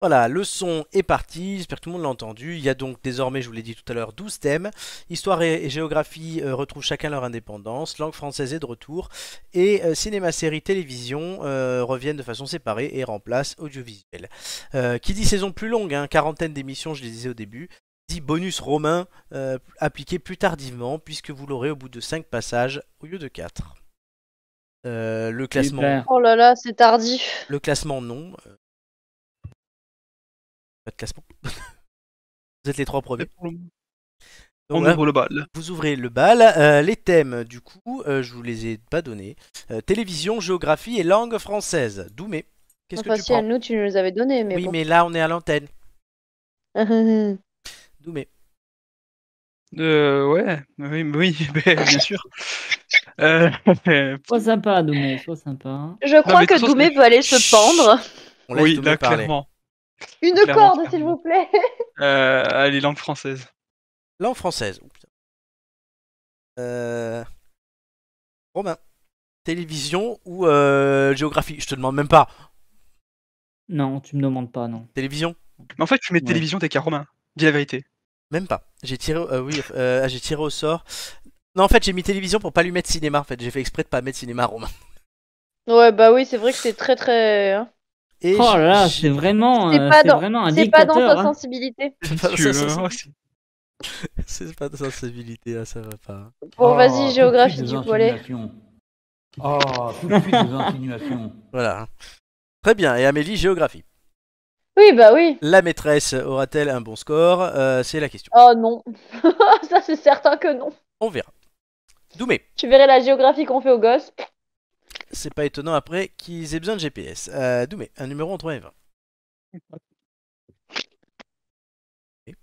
Voilà, le son est parti, j'espère que tout le monde l'a entendu. Il y a donc désormais, je vous l'ai dit tout à l'heure, 12 thèmes. Histoire et, géographie euh, retrouvent chacun leur indépendance, langue française est de retour, et euh, cinéma, série, télévision euh, reviennent de façon séparée et remplacent audiovisuel. qui dit saison plus longue, hein, quarantaine d'émissions, je les disais au début, dit bonus romain appliqué plus tardivement, puisque vous l'aurez au bout de 5 passages au lieu de 4. le classement. Oh là là, c'est tardif. Le classement non, vous êtes les trois premiers. on ouvre le bal. Vous ouvrez le bal. Euh, les thèmes, du coup, euh, je vous les ai pas donnés. Euh, télévision, géographie et langue française. Doumé, qu'est-ce que tu à nous, tu nous avais donné. oui, mais là, on est à l'antenne. Doumé. ouais, oui, bien sûr. Trop sympa, Doumé, Trop sympa. Je crois que Doumé peut aller se pendre. oui, là, une corde, s'il vous plaît. Euh, allez, langue française. Langue française. Euh, Romain, télévision ou euh, géographie Je te demande même pas. Non, tu me demandes pas, non. Télévision en fait, tu mets télévision, t'es a Romain. Dis la vérité. Même pas. J'ai tiré, euh, oui, euh, ah, j'ai tiré au sort. Non, en fait, j'ai mis télévision pour pas lui mettre cinéma. En fait, j'ai fait exprès de pas mettre cinéma, Romain. Ouais, bah oui, c'est vrai que c'est très très. Hein oh là là, c'est vraiment, c'est euh, pas, vraiment un C'est pas dans ta hein. sensibilité. C'est pas dans ta sensibilité. c'est pas de sensibilité, ça va pas. Bon, vas-y, géographie du poilet. Oh, tout de suite insinuations. Oh, voilà. Très bien, et Amélie, géographie. Oui, bah oui. La maîtresse aura-t-elle un bon score euh, C'est la question. Oh non. ça, c'est certain que non. On verra. Doumé. Tu verrais la géographie qu'on fait aux gosses c'est pas étonnant après qu'ils aient besoin de GPS. Euh, Doumé, un numéro entre 1 et 20. Il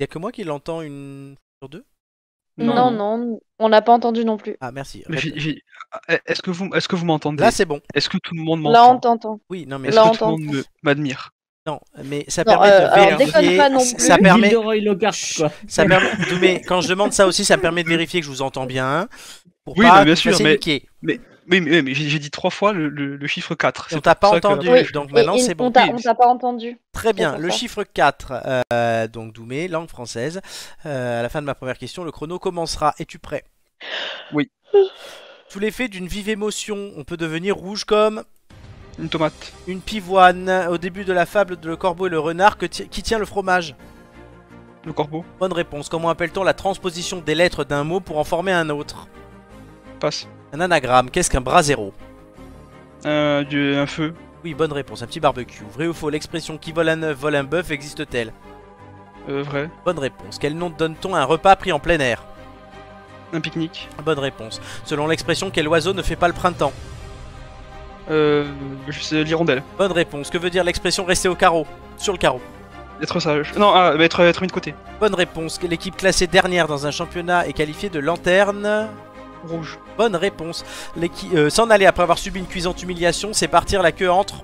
n'y a que moi qui l'entends une sur deux non. non, on n'a pas entendu non plus. Ah, merci. Est-ce que vous, est vous m'entendez Là, c'est bon. Est-ce que tout le monde m'entend Là, on t'entend. Oui, non, mais est tout le monde m'admire non, mais ça permet de euh, vérifier. Pas non Ça permet. Ça permet... mais quand je demande ça aussi, ça permet de vérifier que je vous entends bien. Pour oui, pas bien sûr, mais... mais, j'ai dit trois fois le, chiffre 4. On t'a pas entendu, donc maintenant c'est bon. On t'a pas entendu. Très bien, le chiffre 4, euh, donc Doumé, langue française. Euh, à la fin de ma première question, le chrono commencera. Es-tu prêt Oui. Sous l'effet d'une vive émotion, on peut devenir rouge comme. Une tomate. Une pivoine. Euh, au début de la fable de le corbeau et le renard, qui tient le fromage Le corbeau. Bonne réponse. Comment appelle-t-on la transposition des lettres d'un mot pour en former un autre Passe. Un anagramme. Qu'est-ce qu'un bras zéro euh, Un feu. Oui, bonne réponse. Un petit barbecue. Vrai ou faux L'expression qui vole un œuf vole un bœuf existe-t-elle Euh, vrai. Bonne réponse. Quel nom donne-t-on à un repas pris en plein air Un pique-nique. Bonne réponse. Selon l'expression, quel oiseau ne fait pas le printemps euh, l'hirondelle. Bonne réponse. Que veut dire l'expression rester au carreau Sur le carreau. Être sage. Non, ah, être, mis de côté. Bonne réponse. L'équipe classée dernière dans un championnat est qualifiée de lanterne. Rouge. Bonne réponse. Euh, s'en aller après avoir subi une cuisante humiliation, c'est partir la queue entre.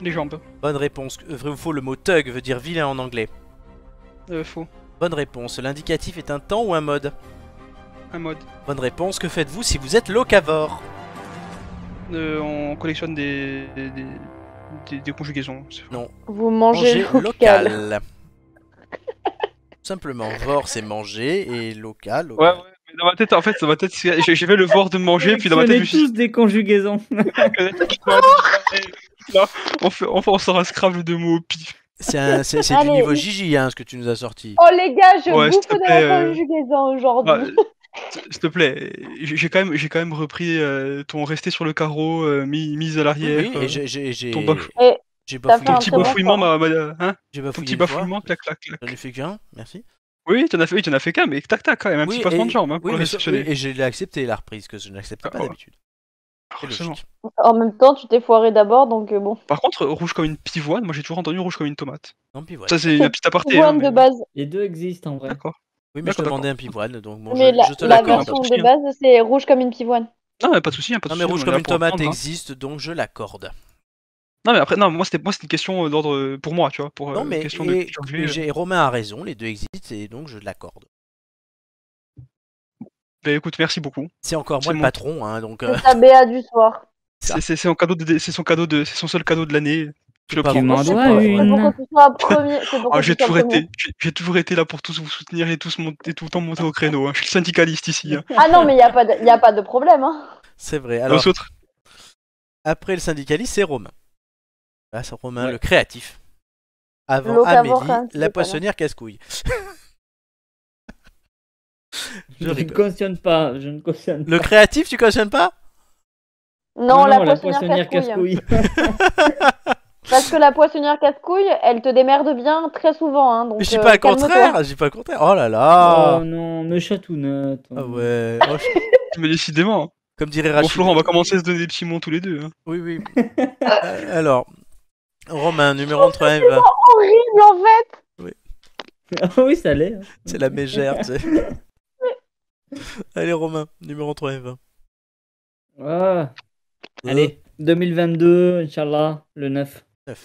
Les jambes. Bonne réponse. Vrai ou faux, le mot thug veut dire vilain en anglais. Euh, faux. Bonne réponse. L'indicatif est un temps ou un mode Un mode. Bonne réponse. Que faites-vous si vous êtes locavore on collectionne des, des, des, conjugaisons. Non. Vous mangez, local. simplement, vor c'est manger et local. Ouais, ouais. Mais dans ma tête, en fait, dans ma tête, j'ai fait le vor de manger, puis dans ma tête, je tous des conjugaisons. on, fait, on, on sort un Scrabble de mots au pif. C'est du niveau Gigi hein, ce que tu nous as sorti. Oh les gars, je ouais, bouffe de la euh, conjugaison aujourd'hui. S'il te plaît, j'ai quand même, j'ai quand même repris euh, ton rester sur le carreau, euh, mise à l'arrière. Oui, euh, j'ai, ton, hein, j'ai ton petit bafouillement, ma, ton petit bafouillement, clac, clac, clac. J'en ai fait qu'un, merci. Oui, tu en as fait, oui, as fait qu'un, mais tac, tac, quand même, un petit passement de jambe hein, pour le et je l'ai accepté la reprise que je n'acceptais ah, pas oh. d'habitude. Ah, en même temps, tu t'es foiré d'abord, donc bon. Par contre, rouge comme une pivoine, moi j'ai toujours entendu rouge comme une tomate. Non, pivoine. Ça, c'est une petite aparté. Hein, Les deux existent en vrai. D'accord. Oui, mais je te demandais un pivoine, donc bon, je, te je la version de base, c'est rouge comme une pivoine. Non, mais pas de souci. Hein, pas de non, mais rouge comme une tomate hein. existe, donc je l'accorde. Non, mais après, non, moi c'était une question euh, d'ordre euh, pour moi, tu vois, euh, non, mais, et, Romain a raison, les deux existent et donc je l'accorde. Bah écoute, merci beaucoup. C'est encore moi le patron, hein, donc. Euh... BA du soir. C'est cadeau, c'est son cadeau de, c'est son seul cadeau de l'année. Je pas une. Ah, j'ai toujours été, là pour tous vous soutenir et tous monter, tout le temps monter au créneau. Hein. Je suis le syndicaliste ici. Hein. Ah non, mais il n'y a pas, de problème. Hein. C'est vrai. Alors, Après le syndicaliste, c'est Romain. Ah c'est Romain, le créatif. Avant Amélie, la poissonnière casse-couille. je, ne cautionne pas. cautionne. Le créatif, tu cautionnes pas non, la, poissonnière, casse Parce que la poissonnière casse-couille, elle te démerde bien très souvent. Hein, donc, mais j'ai euh, pas le contraire, j'ai pas le contraire. Oh là là. Oh non, me chatoune. Ah ouais. Oh, je... mais décidément. Hein. Comme dirait Rachid. Bon, Florent, on va commencer à se donner des petits tous les deux. Hein. Oui, oui. Euh, alors, Romain, numéro 3 1 et 20. C'est horrible en fait. Oui. Ah oui, ça l'est. Hein. C'est la mégère, tu sais. Allez, Romain, numéro 3 et 20. Ah. Allez, 2022, euh. Inch'Allah, le 9. 9.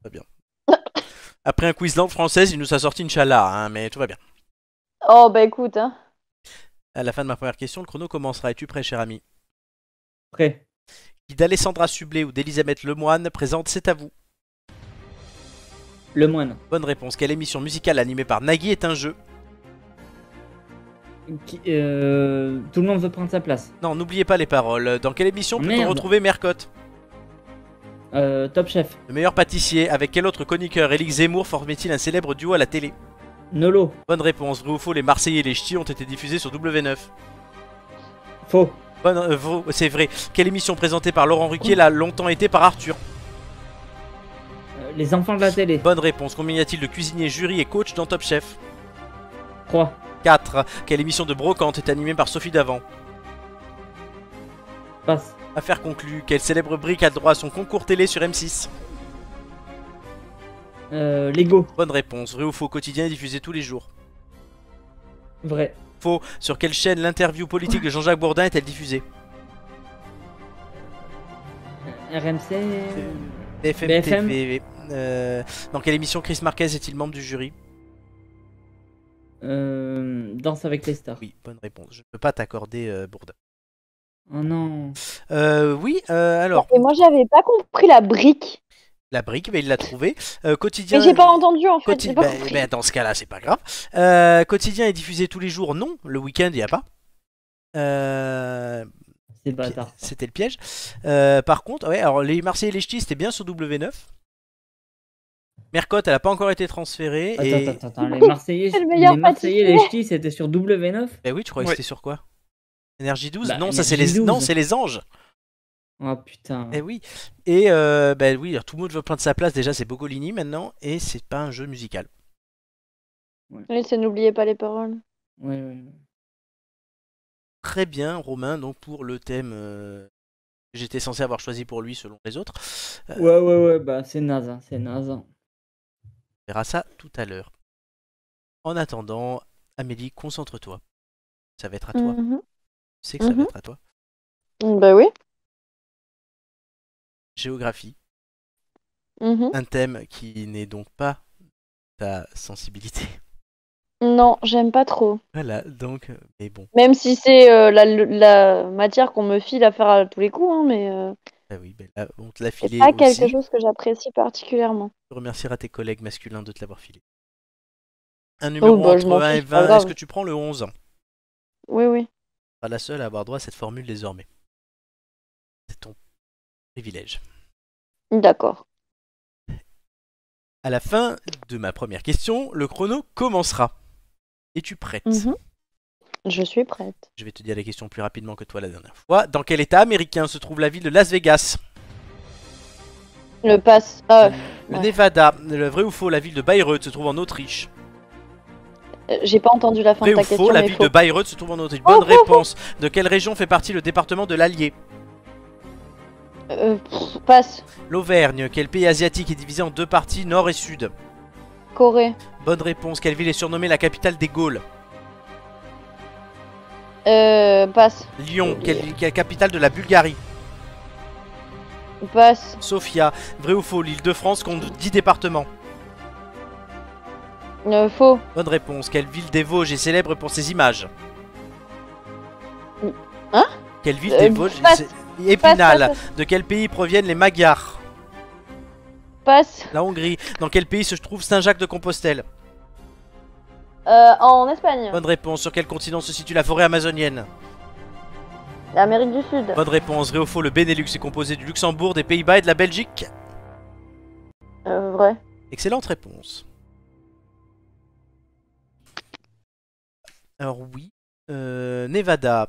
Très bien. Après un quiz langue française, il nous a sorti Inch'Allah, hein, mais tout va bien. Oh, bah écoute. Hein. À la fin de ma première question, le chrono commencera. Es-tu prêt, cher ami Prêt. Qui d'Alessandra Sublet ou d'Elisabeth Lemoine présente C'est à vous. Lemoine. Bonne réponse. Quelle émission musicale animée par Nagui est un jeu euh, Tout le monde veut prendre sa place. Non, n'oubliez pas les paroles. Dans quelle émission peut-on retrouver Mercotte euh, top Chef. Le meilleur pâtissier, avec quel autre coniqueur Elix Zemmour formait-il un célèbre duo à la télé Nolo. Bonne réponse, vrai les Marseillais et les Ch'tis ont été diffusés sur W9 Faux. Euh, c'est vrai. Quelle émission présentée par Laurent Ruquier l'a longtemps été par Arthur euh, Les enfants de la télé. Bonne réponse. Combien y a-t-il de cuisiniers, jury et coachs dans Top Chef 3. 4. Quelle émission de brocante est animée par Sophie Davant Affaire conclue. Quelle célèbre brique a droit à son concours télé sur M6 euh, Lego. Bonne réponse. Vrai ou faux quotidien diffusé tous les jours Vrai. Faux. Sur quelle chaîne l'interview politique de Jean-Jacques Bourdin est-elle diffusée RMC. BFM, euh, dans quelle émission Chris Marquez est-il membre du jury euh, Danse avec les stars. Oui, bonne réponse. Je ne peux pas t'accorder Bourdin. Oh non. Euh, oui, euh, alors. Et moi, j'avais pas compris la brique. La brique, mais il l'a trouvée. Euh, quotidien. Mais j'ai pas entendu en fait. Bah, bah, dans ce cas-là, c'est pas grave. Euh, quotidien est diffusé tous les jours, non. Le week-end, il y a pas. C'était le piège. par contre, ouais, alors les Marseillais et les Ch'tis, c'était bien sur W9. Mercotte, elle a pas encore été transférée. Attends, et... attends, attends, les Marseillais, et les Ch'tis, c'était sur W9 bah oui, tu croyais que c'était sur quoi Énergie 12 bah, Non, ça c'est les... c'est les anges. Oh putain. Et eh oui. Et euh, ben oui, tout le monde veut prendre sa place. Déjà, c'est Bogolini maintenant, et c'est pas un jeu musical. Oui, c'est n'oubliez pas les paroles. Très bien, Romain, donc pour le thème euh, que j'étais censé avoir choisi pour lui selon les autres. Euh, ouais, ouais, ouais, bah c'est naze, hein, c'est naze. On verra ça tout à l'heure. En attendant, Amélie, concentre-toi. Ça va être à toi. Mhm sais que ça va mhm. être à toi. Bah oui. Géographie. Mhm. Un thème qui n'est donc pas ta sensibilité. Non, j'aime pas trop. Voilà, donc, euh, mais bon. Même si c'est euh, la, matière qu'on me file à faire à tous les coups, hein, mais. Euh, ah oui, ben on te l'a filé. C'est pas quelque chose que j'apprécie particulièrement. Tu remercieras tes collègues masculins de te l'avoir filé. Un oh, numéro bah, entre 1 et 20, est-ce que tu prends le 11 Oui, oui la seule à avoir droit à cette formule désormais. C'est ton privilège. D'accord. À la fin de ma première question, le chrono commencera. Es-tu prête mhm. Je suis prête. Je vais te dire la question plus rapidement que toi la dernière fois. Dans quel état américain se trouve la ville de Las Vegas euh, Le Nevada. Le vrai ou faux, la ville de Bayreuth se trouve en Autriche. Euh, j'ai pas entendu la fin de ta ou question. Faux, la ville de Bayreuth se trouve en Autriche. Oh, Bonne oh, oh. réponse. De quelle région fait partie le département de l'Allier euh, Passe. L'Auvergne. Quel pays asiatique est divisé en deux parties, nord et sud Corée. Bonne réponse. Quelle ville est surnommée la capitale des Gaules euh, passe. Lyon, quelle, capitale de la Bulgarie Passe. Sofia, vrai ou faux, l'île de France compte dix départements. Euh, faux. Bonne réponse. Quelle ville des Vosges est célèbre pour ses images Hein Quelle ville des euh, Vosges est Épinal. De quel pays proviennent les Magyars Passe. La Hongrie. Dans quel pays se trouve Saint-Jacques-de-Compostelle euh, en Espagne. Bonne réponse. Sur quel continent se situe la forêt amazonienne L'Amérique du Sud. Bonne réponse. Réo le Benelux est composé du Luxembourg, des Pays-Bas et de la Belgique euh, Vrai. Excellente réponse. Alors oui, euh, Nevada,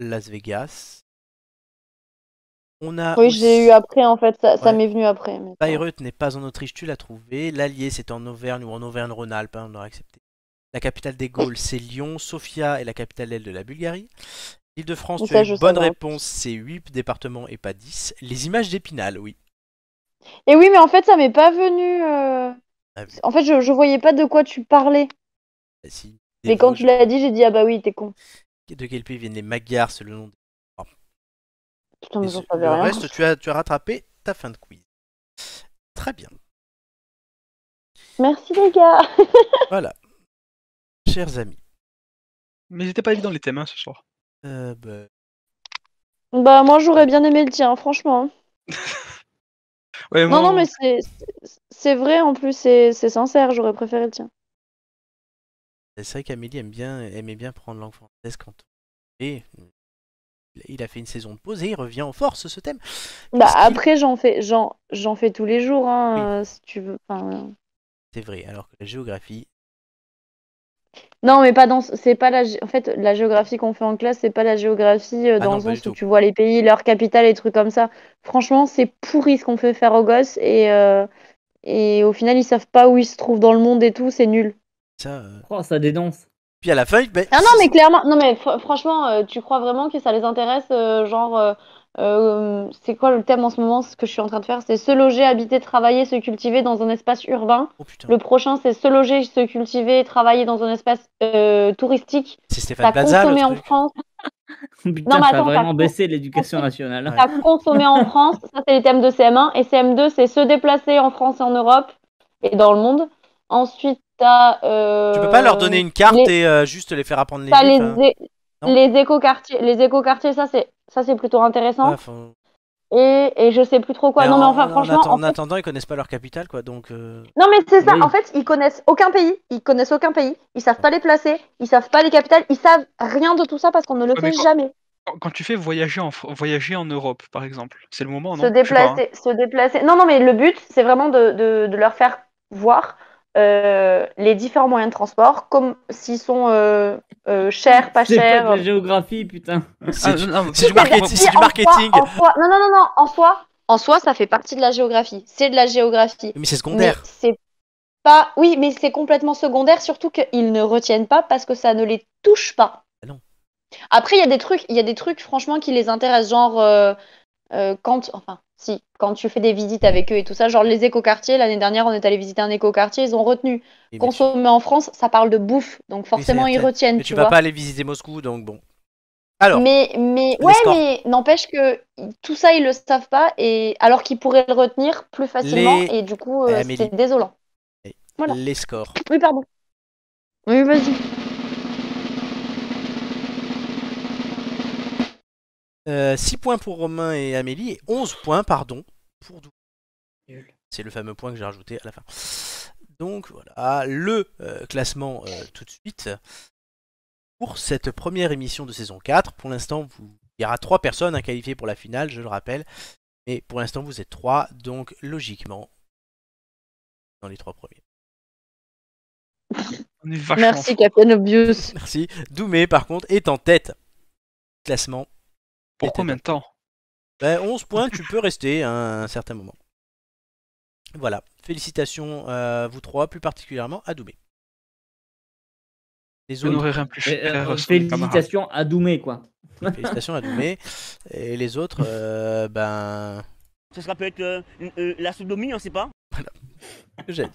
Las Vegas. On a oui, j'ai eu après en fait, ça, m'est venu après. Bayreuth n'est pas en Autriche, tu l'as trouvé. L'Allier, c'est en Auvergne ou en Auvergne-Rhône-Alpes, hein, on aurait accepté. La capitale des Gaules, c'est Lyon. Sofia est la capitale de la Bulgarie. Île-de-France, tu bonne réponse, c'est 8 départements et pas 10. Les images d'Épinal, oui. Et oui, mais en fait, ça m'est pas venu. Euh, ah en fait, je, je voyais pas de quoi tu parlais. Bah, si, mais quand tu l'as dit, j'ai dit ah bah oui, t'es con. De quel pays viennent les Magyars C'est le nom. Des... le reste, tu as, tu as rattrapé ta fin de quiz. Très bien. Merci les gars. voilà, chers amis. Mais j'étais pas évident les thèmes hein, ce soir. Euh, bah. bah... moi j'aurais bien aimé le tien, franchement. non, non, mais c'est vrai en plus, c'est sincère, j'aurais préféré le tien. C'est vrai qu'Amélie aime bien, aimait bien prendre langue française quand Et il a fait une saison de pause et il revient en force ce thème. Bah après j'en fais j'en fais tous les jours hein, euh, si tu veux. Euh. C'est vrai. Alors que la géographie. Non mais pas dans c'est pas la en fait la géographie qu'on fait en classe c'est pas la géographie euh, ah dans le sens où tu vois les pays leurs capitales et trucs comme ça. Franchement c'est pourri ce qu'on fait faire aux gosses et et au final ils savent pas où ils se trouvent dans le monde et tout c'est nul. Ça, euh. Oh, ça dénonce. Puis à la feuille ben, Ah non, mais clairement, non mais franchement, euh, tu crois vraiment que ça les intéresse, euh, genre, c'est quoi le thème en ce moment, ce que je suis en train de faire, c'est se loger, habiter, travailler, se cultiver dans un espace urbain. Oh, le prochain, c'est se loger, se cultiver, travailler dans un espace touristique. c'est Stéphane Plaza. le en France, Non mais ça a vraiment baissé l'éducation nationale. Ouais. t'as consommé en France. Ça, c'est les thèmes de CM1 et CM2, c'est se déplacer en France et en Europe et dans le monde. Ensuite, t'as. Euh, tu peux pas leur donner une carte et euh, juste les faire apprendre les les, éco-quartiers. Les éco-quartiers, ça c'est ça c'est plutôt intéressant. et, je sais plus trop quoi. non, en, mais enfin, franchement. En, attendant, ils connaissent pas leur capitale, quoi. Donc. Euh, non, mais c'est ça. En fait, ils connaissent aucun pays. Ils connaissent aucun pays. Ils savent pas les placer. Ils savent pas les capitales. Ils savent rien de tout ça parce qu'on ne le fait jamais. Quand tu fais voyager en, voyager en Europe, par exemple, c'est le moment. Non se déplacer, hein. se déplacer. Non, non, mais le but, c'est vraiment de, de, de leur faire voir euh, les différents moyens de transport, comme s'ils sont euh, euh, chers, pas chers. C'est de la géographie, putain. Ah, c'est du, marketing. non, non, non, en soi, en soi, ça fait partie de la géographie. C'est de la géographie. Mais c'est secondaire. pas, oui, mais c'est complètement secondaire, surtout qu'ils ne retiennent pas parce que ça ne les touche pas. Ah Après, il y a des trucs, il y a des trucs, franchement, qui les intéressent, genre euh, quand, enfin, si, quand tu fais des visites avec eux et tout ça, genre les écoquartiers, l'année dernière, on est allé visiter un écoquartier, ils ont retenu. Consommer en France, ça parle de bouffe, donc forcément ils retiennent. Mais tu, tu vas pas aller visiter Moscou, donc bon. Alors, mais, mais ouais, mais n'empêche que tout ça, ils le savent pas, et alors qu'ils pourraient le retenir plus facilement, et du coup, euh, eh, c'est désolant. Eh, les scores. Oui, pardon. Oui, vas-y. 6 euh, points pour Romain et Amélie et 11 points, pardon, pour Doumé. C'est le fameux point que j'ai rajouté à la fin. Donc voilà, le euh, classement euh, tout de suite pour cette première émission de saison 4. Pour l'instant, il y aura 3 personnes à hein, qualifier pour la finale, je le rappelle. Mais pour l'instant, vous êtes 3, donc logiquement, dans les 3 premiers. Merci, Captain Obvious. Merci. Doumé, par contre, est en tête. Classement pour combien de temps 11 ben, points, tu peux rester à un certain moment. Voilà, félicitations à vous trois, plus particulièrement à Doumé. Euh, félicitations à Doumé, quoi. Félicitations à Doumé. Et les autres, euh, ben. Ce sera peut-être euh, euh, la sodomie, on sait pas. Voilà.